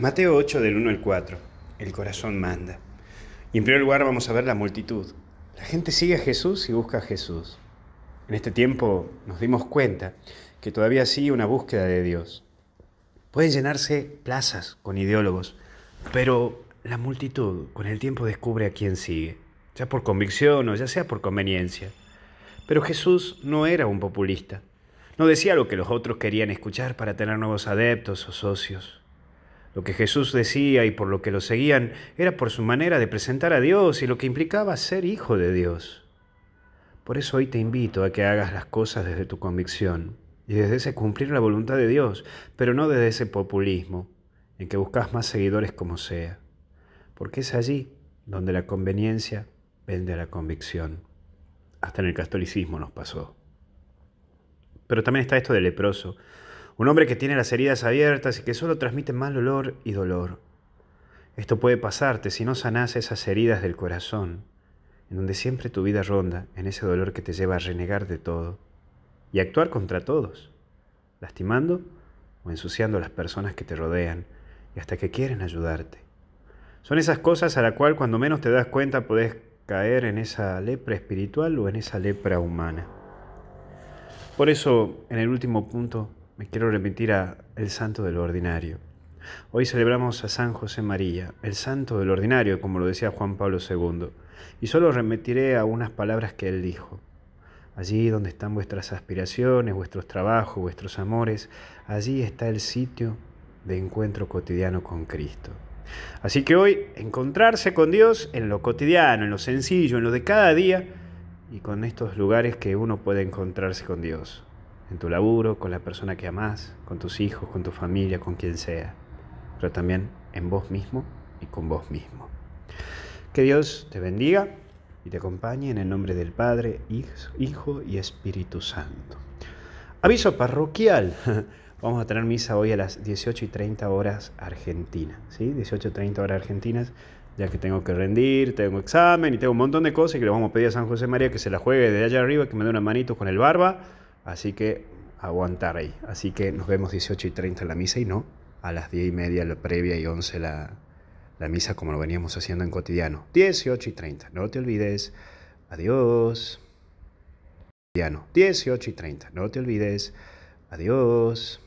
Mateo 8 del 1 al 4. El corazón manda. Y en primer lugar vamos a ver la multitud. La gente sigue a Jesús y busca a Jesús. En este tiempo nos dimos cuenta que todavía sigue una búsqueda de Dios. Pueden llenarse plazas con ideólogos, pero la multitud con el tiempo descubre a quién sigue, ya por convicción o ya sea por conveniencia. Pero Jesús no era un populista. No decía lo que los otros querían escuchar para tener nuevos adeptos o socios. Lo que Jesús decía y por lo que lo seguían era por su manera de presentar a Dios y lo que implicaba ser hijo de Dios. Por eso hoy te invito a que hagas las cosas desde tu convicción y desde ese cumplir la voluntad de Dios, pero no desde ese populismo en que buscas más seguidores como sea, porque es allí donde la conveniencia vende a la convicción. Hasta en el catolicismo nos pasó. Pero también está esto del leproso, un hombre que tiene las heridas abiertas y que solo transmite mal olor y dolor. Esto puede pasarte si no sanas esas heridas del corazón, en donde siempre tu vida ronda en ese dolor que te lleva a renegar de todo y actuar contra todos, lastimando o ensuciando a las personas que te rodean y hasta que quieren ayudarte. Son esas cosas a la cual cuando menos te das cuenta podés caer en esa lepra espiritual o en esa lepra humana. Por eso, en el último punto, me quiero remitir a el santo del ordinario. Hoy celebramos a San José María, el santo del ordinario, como lo decía Juan Pablo II, y solo remitiré a unas palabras que él dijo. Allí donde están vuestras aspiraciones, vuestros trabajos, vuestros amores, allí está el sitio de encuentro cotidiano con Cristo. Así que hoy encontrarse con Dios en lo cotidiano, en lo sencillo, en lo de cada día y con estos lugares que uno puede encontrarse con Dios en tu laburo, con la persona que amas con tus hijos, con tu familia, con quien sea, pero también en vos mismo y con vos mismo. Que Dios te bendiga y te acompañe en el nombre del Padre, Hijo y Espíritu Santo. Aviso parroquial. Vamos a tener misa hoy a las 18 y 30 horas Argentina, ¿sí? 18 y 30 horas argentinas, ya que tengo que rendir, tengo examen y tengo un montón de cosas que le vamos a pedir a San José María que se la juegue de allá arriba, que me dé una manito con el barba Así que aguantar ahí. Así que nos vemos 18 y 30 en la misa y no a las 10 y media la previa y 11 la, la misa como lo veníamos haciendo en cotidiano. 18 y 30, no te olvides. Adiós. 18 y 30, no te olvides. Adiós.